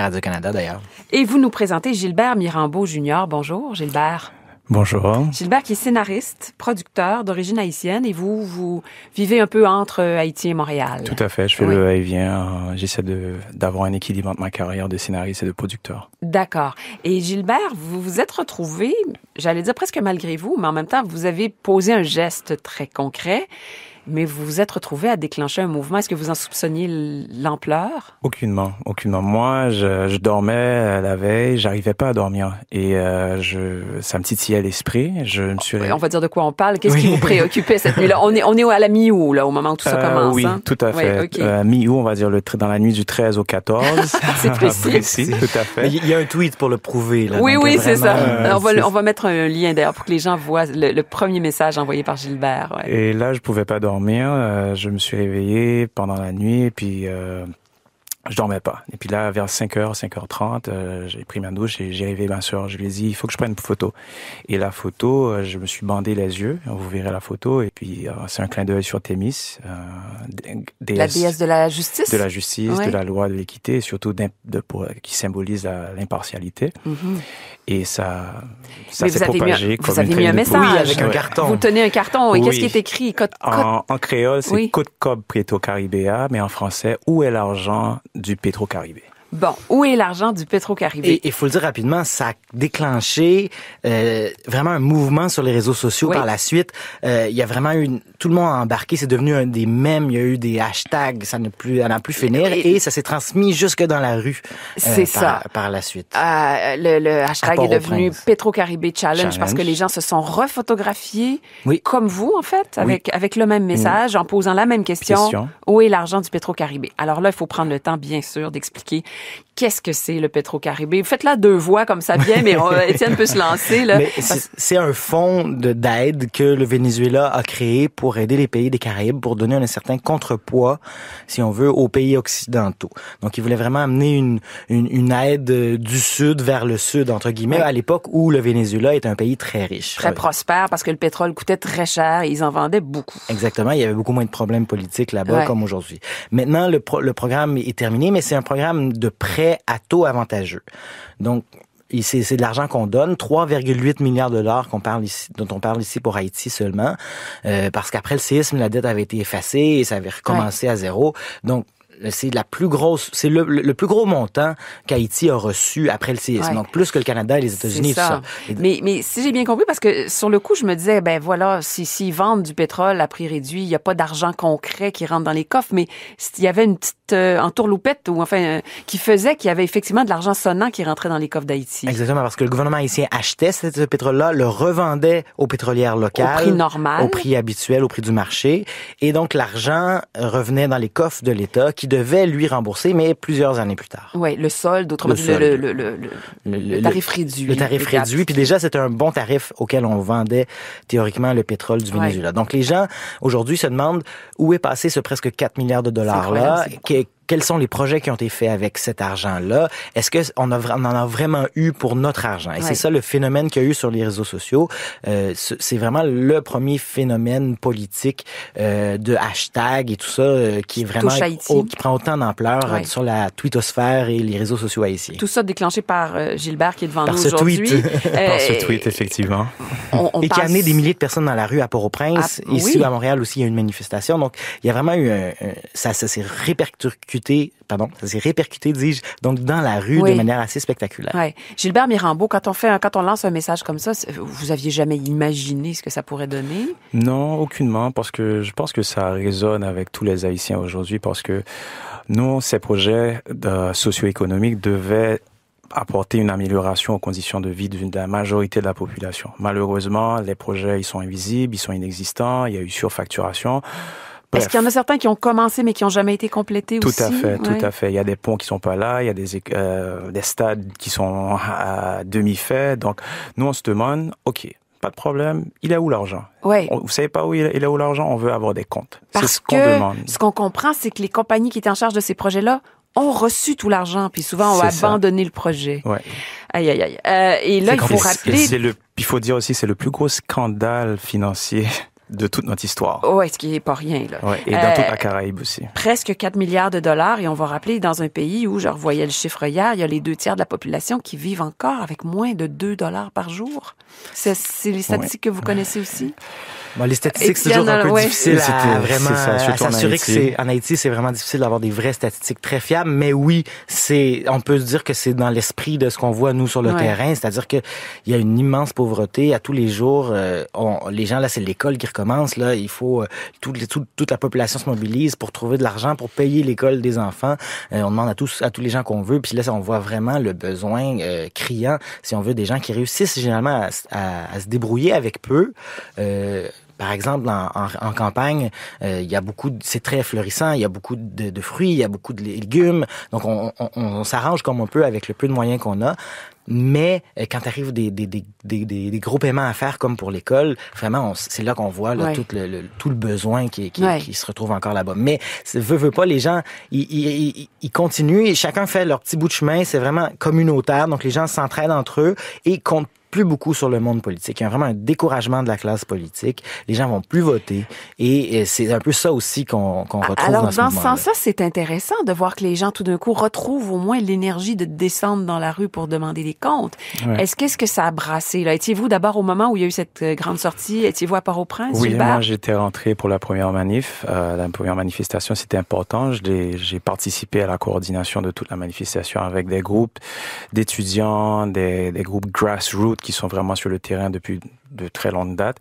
Radio-Canada d'ailleurs. Et vous nous présentez Gilbert Mirambeau Junior. Bonjour Gilbert. Bonjour. Gilbert qui est scénariste, producteur d'origine haïtienne et vous, vous vivez un peu entre Haïti et Montréal. Tout à fait, je fais le va-et-vient. J'essaie d'avoir un équilibre entre ma carrière de scénariste et de producteur. D'accord. Et Gilbert, vous vous êtes retrouvé, j'allais dire presque malgré vous, mais en même temps, vous avez posé un geste très concret mais vous vous êtes retrouvé à déclencher un mouvement. Est-ce que vous en soupçonniez l'ampleur? Aucunement, aucunement. Moi, je, je, dormais euh, la veille, j'arrivais pas à dormir. Et euh, je, ça me titillait l'esprit. Je me suis... On va dire de quoi on parle. Qu'est-ce qui vous préoccupait cette nuit-là? On est, on est à la mi-août, là, au moment où tout ça euh, commence. oui, hein? tout à fait. À mi-août, on va dire le, dans la nuit du 13 au 14. c'est précis. Tout à fait. Il y a un tweet pour le prouver. oui, oui, c'est ça. on, va, on va mettre un lien d'ailleurs pour que les gens voient le, premier message envoyé par Gilbert. Et là, je pouvais pas dormir euh, je me suis réveillé pendant la nuit et puis euh, je dormais pas. Et puis là, vers 5h, euh, 5h30, j'ai pris ma douche et j'ai rêvé bien sûr. Je lui ai dit, il faut que je prenne une photo. Et la photo, euh, je me suis bandé les yeux. Vous verrez la photo. Et puis, euh, c'est un clin d'œil sur Thémis. Déesse, la déesse de la justice. De la justice, de la loi, de l'équité, et surtout de, qui symbolise l'impartialité. Mhm. Et ça, ça s'est propagé Vous avez mis un message. avec un carton. Vous tenez un carton. Et qu'est-ce qui est écrit? En, créole, c'est Côte Cob Prieto Caribea, mais en français, où est l'argent du pétro caribé Bon, où est l'argent du pétro-caribé? Et il faut le dire rapidement, ça a déclenché euh, vraiment un mouvement sur les réseaux sociaux par la suite. Euh, il y a vraiment eu... Tout le monde a embarqué. C'est devenu un des mèmes. Il y a eu des hashtags. Ça n'a plus, à plus finir. Et, ça s'est transmis jusque dans la rue. Euh, c'est ça. Par, la suite. Euh, le, le, hashtag est devenu pétro-caribé challenge, parce que les gens se sont refotographiés oui. comme vous, en fait, avec, avec le même mm. message, en posant la même question. question. Où est l'argent du pétro-caribé? Alors là, il faut prendre le temps, bien sûr, d'expliquer Qu'est-ce que c'est le Pétro-Caribé? Faites-la deux voix comme ça vient, mais Étienne peut se lancer. Là, C'est un fonds d'aide que le Venezuela a créé pour aider les pays des Caraïbes, pour donner un certain contrepoids, si on veut, aux pays occidentaux. Donc, il voulait vraiment amener une, une, aide euh, du sud vers le sud, entre guillemets, à l'époque où le Venezuela est un pays très riche. Très prospère parce que le pétrole coûtait très cher et ils en vendaient beaucoup. Exactement. Il y avait beaucoup moins de problèmes politiques là-bas comme aujourd'hui. Maintenant, le programme est terminé, mais c'est un programme de prêt à taux avantageux. Donc, c'est de l'argent qu'on donne, 3,8 milliards de dollars dont on parle ici pour Haïti seulement, euh, parce qu'après le séisme, la dette avait été effacée et ça avait recommencé à zéro. Donc, c'est la plus grosse, c'est le, plus gros montant qu'Haïti a reçu après le séisme. Donc plus que le Canada et les États-Unis. Ça. ça. Mais, mais si j'ai bien compris, parce que sur le coup, je me disais, ben voilà, s'ils si, si vendent du pétrole à prix réduit, il n'y a pas d'argent concret qui rentre dans les coffres, mais il y avait une petite euh, entourloupette ou enfin euh, qui faisait qu'il y avait effectivement de l'argent sonnant qui rentrait dans les coffres d'Haïti. Exactement, parce que le gouvernement haïtien achetait ce, pétrole-là, le revendait aux pétrolières locales, au prix normal, au prix habituel, au prix du marché, et donc l'argent revenait dans les coffres de l'État devait lui rembourser, mais plusieurs années plus tard. Oui, le solde, autrement dit, le, tarif réduit. Le tarif réduit, puis déjà, c'est un bon tarif auquel on vendait théoriquement le pétrole du Venezuela. Donc les gens, aujourd'hui, se demandent où est passé ce presque 4 milliards de dollars-là, quels sont les projets qui ont été faits avec cet argent-là? Est-ce qu'on on en a vraiment eu pour notre argent? Et c'est ça le phénomène qu'il y a eu sur les réseaux sociaux. Euh, c'est vraiment le premier phénomène politique euh, de hashtag et tout ça euh, qui est vraiment qui prend autant d'ampleur sur la twittosphère et les réseaux sociaux haïtiens. Tout ça déclenché par euh, Gilbert qui est devant par nous aujourd'hui. Euh, par ce tweet, effectivement. et qui a amené des milliers de personnes dans la rue à Port-au-Prince. Ah, Ici, à Montréal aussi, il y a une manifestation. Donc, il y a vraiment eu un, ça, ça s'est répercuté pardon, ça s'est répercuté, dis-je, donc dans la rue de manière assez spectaculaire. Gilbert Mirambeau, quand on fait, quand on lance un message comme ça, vous aviez jamais imaginé ce que ça pourrait donner Non, aucunement, parce que je pense que ça résonne avec tous les Haïtiens aujourd'hui, parce que nous, ces projets euh, socio-économiques devaient apporter une amélioration aux conditions de vie de la majorité de la population. Malheureusement, les projets, ils sont invisibles, ils sont inexistants, il y a eu surfacturation. Est-ce qu'il y en a certains qui ont commencé mais qui n'ont jamais été complétés tout aussi? Tout à fait, tout à fait. Il y a des ponts qui sont pas là, il y a des, euh, des stades qui sont à demi-faits. Donc, nous, on se demande, OK, pas de problème, il est où l'argent? Ouais. vous savez pas où il est, où l'argent? On veut avoir des comptes. Parce ce qu'on demande. ce qu'on comprend, c'est que les compagnies qui étaient en charge de ces projets-là ont reçu tout l'argent, puis souvent ont abandonné le projet. Ouais. Aïe, aïe, aïe. Euh, et là, il faut rappeler... Le, il faut dire aussi, c'est le plus gros scandale financier de toute notre histoire. Oui, ce qui n'est pas rien. Là. et dans euh, toute la Caraïbe aussi. Presque 4 milliards de dollars. Et on va rappeler, dans un pays où, je revoyais le chiffre hier, il y a les deux tiers de la population qui vivent encore avec moins de 2 dollars par jour. C'est les statistiques que vous connaissez aussi? Bon, les statistiques, c'est toujours un peu difficile à vraiment s'assurer que c'est... En Haïti, c'est vraiment difficile d'avoir des vraies statistiques très fiables. Mais oui, c'est on peut se dire que c'est dans l'esprit de ce qu'on voit, nous, sur le terrain. C'est-à-dire qu'il y a une immense pauvreté. À tous les jours, euh, les gens, là, c'est l'école qui commence, là, il faut euh, tout, toute la population se mobilise pour trouver de l'argent pour payer l'école des enfants. Euh, on demande à tous à tous les gens qu'on veut, puis là, on voit vraiment le besoin euh, criant si on veut des gens qui réussissent généralement à, se débrouiller avec peu. Euh, par exemple, en, campagne, il y a beaucoup, c'est très florissant, il y a beaucoup de, fruits, il y a beaucoup de légumes. Donc, on, on s'arrange comme on peut avec le peu de moyens qu'on a. Mais euh, quand arrive des des, gros paiements à faire, comme pour l'école, vraiment, c'est là qu'on voit là, tout, le, tout le besoin qui, se retrouve encore là-bas. Mais veut, veut pas, les gens, ils, continuent et chacun fait leur petit bout de chemin. C'est vraiment communautaire. Donc, les gens s'entraident entre eux et comptent plus beaucoup sur le monde politique. Il y a vraiment un découragement de la classe politique. Les gens vont plus voter. Et, c'est un peu ça aussi qu'on ah, retrouve Alors, dans ce, dans ce sens-là, c'est intéressant de voir que les gens, tout d'un coup, retrouvent au moins l'énergie de descendre dans la rue pour demander des comptes. Est-ce qu'est-ce que ça a brassé? là Étiez-vous d'abord au moment où il y a eu cette euh, grande sortie? Étiez-vous à Port-au-Prince? Oui, moi, j'étais rentré pour la première manif. Euh, la première manifestation, c'était important. J'ai participé à la coordination de toute la manifestation avec des groupes d'étudiants, des groupes grassroots qui sont vraiment sur le terrain depuis de très longues dates.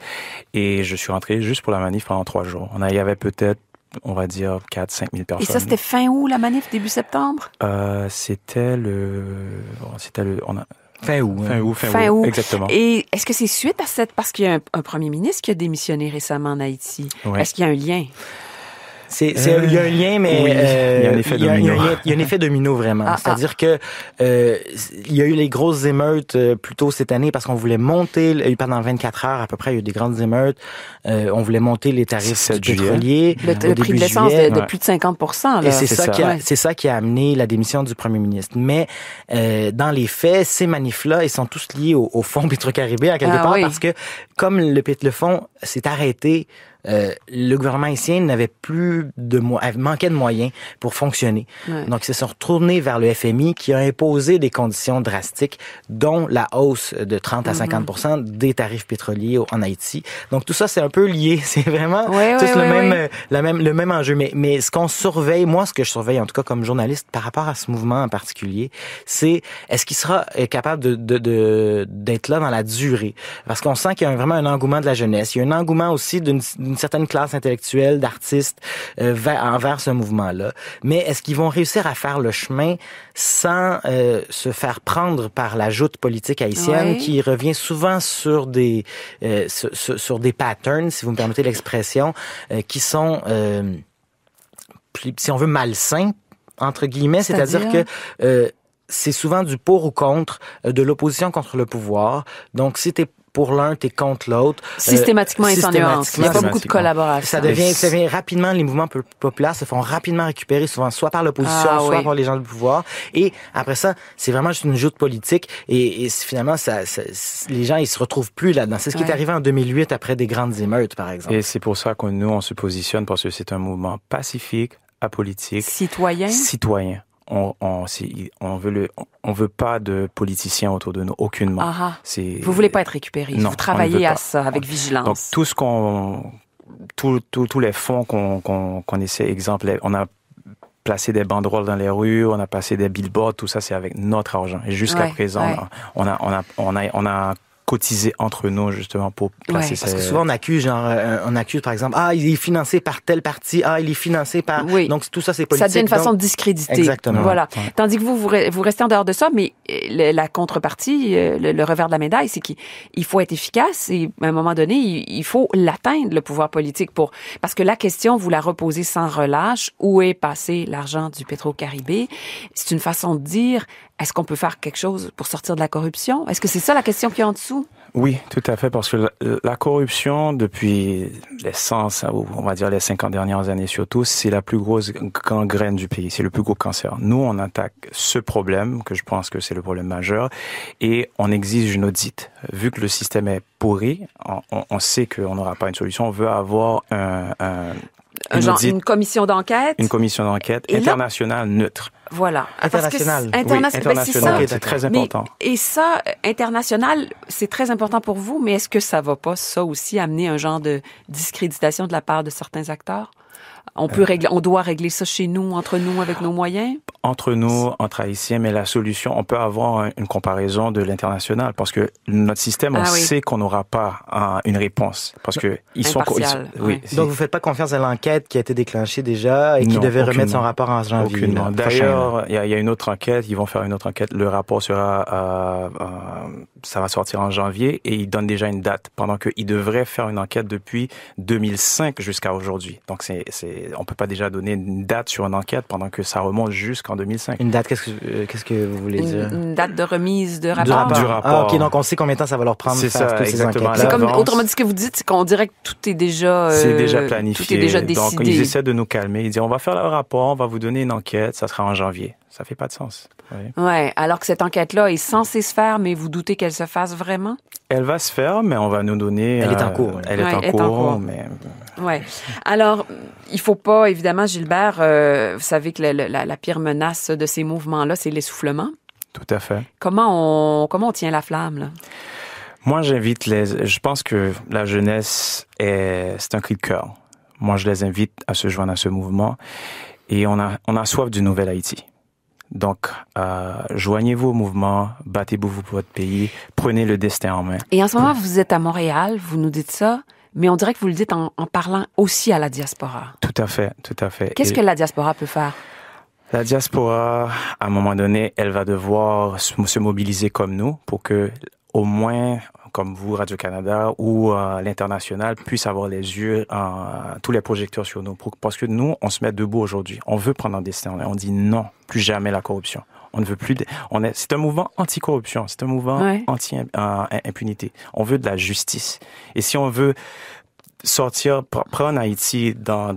Et je suis rentré juste pour la manif pendant trois jours. On y avait peut-être on va dire 4 5 000 personnes. Et ça, c'était fin août, la manif, début septembre? Euh, c'était le... C'était le... Hein. Fin août. Fin août, fin, Exactement. Et est-ce que c'est suite à cette... Parce qu'il y a un, premier ministre qui a démissionné récemment en Haïti. Est-ce qu'il y a un lien? il y a un lien, mais il y a un effet domino. vraiment. Ah, C'est-à-dire ah. que euh, il y a eu les grosses émeutes euh, plus cette année parce qu'on voulait monter euh, pendant 24 heures à peu près. Il y a eu des grandes émeutes. Euh, on voulait monter les tarifs pétroliers. Le, le, prix de l'essence de, plus de 50 là. Et c'est, ça, Qui a, amené la démission du premier ministre. Mais dans les faits, ces manifs-là, ils sont tous liés au, au fonds caribé à quelque ah part parce que comme le, le fonds s'est arrêté euh, le gouvernement haïtien n'avait plus de manquait de moyens pour fonctionner. Donc, ils se sont retournés vers le FMI qui a imposé des conditions drastiques, dont la hausse de 30 à 50 mm-hmm. des tarifs pétroliers en Haïti. Donc, tout ça, c'est un peu lié. C'est vraiment le, même, euh, la même, le même enjeu. Mais, mais ce qu'on surveille, moi, ce que je surveille, en tout cas comme journaliste, par rapport à ce mouvement en particulier, c'est est-ce qu'il sera euh, capable de, de, de d'être là dans la durée? Parce qu'on sent qu'il y a vraiment un engouement de la jeunesse. Il y a un engouement aussi d'une une certaine classe intellectuelle, d'artistes euh, envers ce mouvement-là. Mais est-ce qu'ils vont réussir à faire le chemin sans euh, se faire prendre par la joute politique haïtienne qui revient souvent sur des euh, sur, des patterns, si vous me permettez l'expression, qui sont si on veut malsains entre guillemets, c'est-à-dire que c'est souvent du pour ou contre, de l'opposition contre le pouvoir. Donc, c'était pour l'un, t'es contre l'autre. Euh, systématiquement, euh, Il n'y a pas beaucoup de collaboration. Ça devient, ça devient rapidement, les mouvements populaires se font rapidement récupérer, souvent soit par l'opposition, ah soit par les gens du pouvoir. Et après ça, c'est vraiment juste une joute politique. Et, finalement, ça, les gens, ils se retrouvent plus là-dedans. C'est ce qui est arrivé en 2008 après des grandes émeutes, par exemple. Et c'est pour ça que nous, on se positionne parce que c'est un mouvement pacifique, apolitique. Citoyen. Citoyen on, on, on, veut le, on veut pas de politiciens autour de nous, aucunement. main ah, ah. c'est, vous voulez pas être récupéré. vous travaillez à ça avec vigilance. Donc tout ce qu'on, tous les fonds qu'on, qu'on, qu'on essaie, exemple, on a placé des banderoles dans les rues, on a placé des billboards, tout ça c'est avec notre argent. Et jusqu'à présent, on a, on a, on a cotiser entre nous justement pour placer Parce que souvent on accuse genre euh, on accuse par exemple ah il est financé par tel parti ah il est financé par oui. donc tout ça c'est politique. Ça devient une façon de discréditer. Exactement. Voilà. Tandis que vous vous restez en dehors de ça mais euh, la contrepartie euh, le, revers de la médaille c'est qu'il faut être efficace et à un moment donné il, faut l'atteindre le pouvoir politique pour parce que la question vous la reposez sans relâche où est passé l'argent du Pétro-Caribé c'est une façon de dire est-ce qu'on peut faire quelque chose pour sortir de la corruption est-ce que c'est ça la question qui est en dessous oui, tout à fait, parce que la, corruption, depuis les 100, on va dire les 50 dernières années surtout, c'est la plus grosse gangrène du pays, c'est le plus gros cancer. Nous, on attaque ce problème, que je pense que c'est le problème majeur, et on exige une audite. Vu que le système est pourri, on, on sait qu'on n'aura pas une solution, on veut avoir un une commission d'enquête. Une commission d'enquête internationale neutre. Voilà. Internationale. Ah, oui, international. c'est très important. et ça, international, c'est très important pour vous, mais est-ce que ça va pas, ça aussi, amener un genre de discréditation de la part de certains acteurs? On peut régler, on doit régler ça chez nous, entre nous, avec nos moyens. Entre nous, entre Haïtiens, mais la solution, on peut avoir une comparaison de l'international parce que notre système, on ah sait qu'on n'aura pas euh, une réponse parce que ils sont, oui. Donc vous faites pas confiance à l'enquête qui a été déclenchée déjà et qui devait remettre son rapport en janvier. D'ailleurs, il y, a une autre enquête, ils vont faire une autre enquête. Le rapport sera, euh, euh, ça va sortir en janvier et ils donnent déjà une date pendant qu'ils devraient faire une enquête depuis 2005 jusqu'à aujourd'hui. Donc c'est on peut pas déjà donner une date sur une enquête pendant que ça remonte jusqu'en 2005. Une date, qu'est-ce que, euh, vous voulez dire une, date de remise de rapport. Du rapport. Du ah, rapport. ok, donc on sait combien de temps ça va leur prendre. C'est ça, exactement. c'est autrement dit, ce que vous dites, c'est qu'on dirait que tout est déjà, euh, c'est déjà planifié. Tout est déjà décidé. Donc ils essaient de nous calmer. Ils disent, on va faire le rapport, on va vous donner une enquête, ça sera en janvier. Ça fait pas de sens. Oui. Ouais. Alors que cette enquête-là est censée se faire, mais vous doutez qu'elle se fasse vraiment? Elle va se faire, mais on va nous donner. Elle est en euh, cours. elle est, en, cours, mais. Ouais. Alors, il faut pas, évidemment, Gilbert, euh, vous savez que la, pire menace de ces mouvements-là, c'est l'essoufflement. Tout à fait. Comment on, comment tient la flamme, là? Moi, j'invite les. Je pense que la jeunesse, est, c'est un cri de cœur. Moi, je les invite à se joindre à ce mouvement. Et on a, on a soif du nouvel Haïti. Donc, euh, joignez-vous au mouvement, battez-vous pour votre pays, prenez le destin en main. Et en ce moment, vous êtes à Montréal, vous nous dites ça, mais on dirait que vous le dites en, parlant aussi à la diaspora. Tout à fait, tout à fait. Qu'est-ce que la diaspora peut faire? La diaspora, à un moment donné, elle va devoir se mobiliser comme nous pour que au moins comme vous, Radio-Canada, ou euh, l'international, puissent avoir les yeux, euh, tous les projecteurs sur nous. Parce que nous, on se met debout aujourd'hui. On veut prendre un destin. On dit non, plus jamais la corruption. On ne veut plus. On est. C'est un mouvement anti-corruption. C'est un mouvement anti-impunité. Euh, on veut de la justice. Et si on veut sortir, prendre Haïti dans,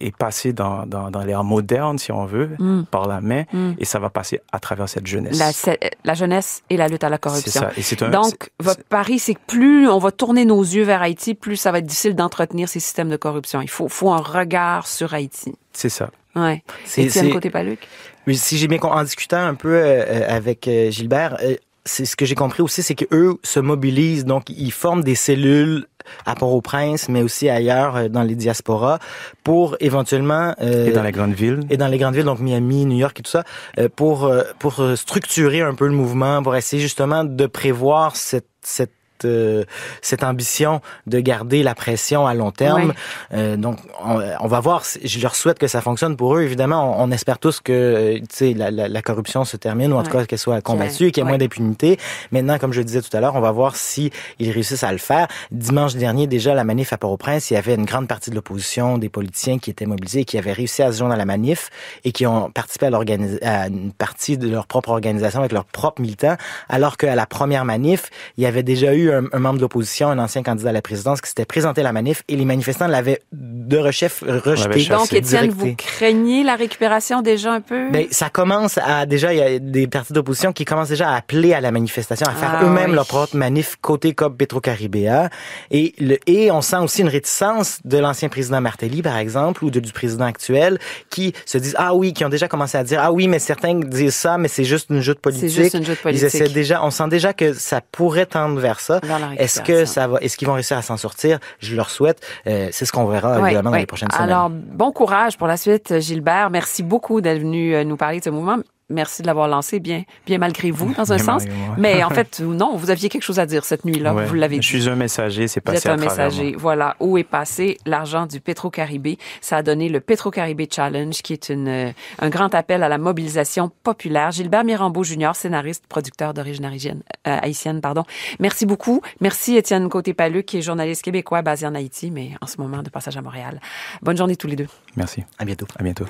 et, passer dans, dans, l'ère moderne, si on veut, mm. par la main, mm. et ça va passer à travers cette jeunesse. La, jeunesse et la lutte à la corruption. Donc, votre pari, c'est que plus on va tourner nos yeux vers Haïti, plus ça va être difficile d'entretenir ces systèmes de corruption. Il faut, faut un regard sur Haïti. C'est ça. Ouais. côté Luc Oui, si j'ai bien en discutant un peu euh, euh, avec euh, Gilbert, c'est ce que j'ai compris aussi, c'est que eux se mobilisent, donc ils forment des cellules à Port-au-Prince, mais aussi ailleurs euh, dans les diasporas, pour éventuellement... Euh, et dans les grandes villes. Et dans les grandes villes, donc Miami, New York et tout ça, euh, pour, pour structurer un peu le mouvement, pour essayer justement de prévoir cette cette euh, cette ambition de garder la pression à long terme. Euh, donc, on, va voir. Je leur souhaite que ça fonctionne pour eux. Évidemment, on, espère tous que euh, la, la, la, corruption se termine, ou en tout cas qu'elle soit combattue, qu'il y ait moins d'impunité. Maintenant, comme je le disais tout à l'heure, on va voir si ils réussissent à le faire. Dimanche dernier, déjà, la manif à Port-au-Prince, il y avait une grande partie de l'opposition, des politiciens qui étaient mobilisés, qui avaient réussi à se joindre à la manif et qui ont participé à, à une partie de leur propre organisation avec leurs propres militants, alors qu'à la première manif, il y avait déjà eu un, membre de l'opposition, un ancien candidat à la présidence, qui s'était présenté à la manif et les manifestants l'avaient de rechef rejeté. Donc, Étienne, vous craignez la récupération déjà un peu? Ben, ça commence à, déjà, il y a des partis d'opposition qui commencent déjà à appeler à la manifestation, à faire ah eux-mêmes leur propre manif côté COP petro Et, le, et on sent aussi une réticence de l'ancien président Martelly, par exemple, ou de, du président actuel, qui se disent, ah oui, qui ont déjà commencé à dire, ah oui, mais certains disent ça, mais c'est juste une joute politique. C'est juste une joute politique. Ils essaient déjà, on sent déjà que ça pourrait tendre vers ça. Est-ce que ça va, est-ce qu'ils vont réussir à s'en sortir? Je leur souhaite. Euh, c'est ce qu'on verra, évidemment, dans les prochaines semaines. Alors, bon courage pour la suite, Gilbert. Merci beaucoup d'être venu euh, nous parler de ce mouvement merci de l'avoir lancé, bien, bien malgré vous, dans un sens. Mais en fait, non, vous aviez quelque chose à dire cette nuit-là. Vous l'avez dit. Je suis un messager, c'est passé vous êtes un messager. Voilà. Où est passé l'argent du Pétro-Caribé? Ça a donné le Pétro-Caribé Challenge, qui est une, euh, un grand appel à la mobilisation populaire. Gilbert Mirambeau junior, scénariste, producteur d'origine haïtienne, euh, pardon. Merci beaucoup. Merci Étienne Côté-Palu, qui est journaliste québécois basé en Haïti, mais en ce moment de passage à Montréal. Bonne journée tous les deux. Merci. À bientôt. À bientôt.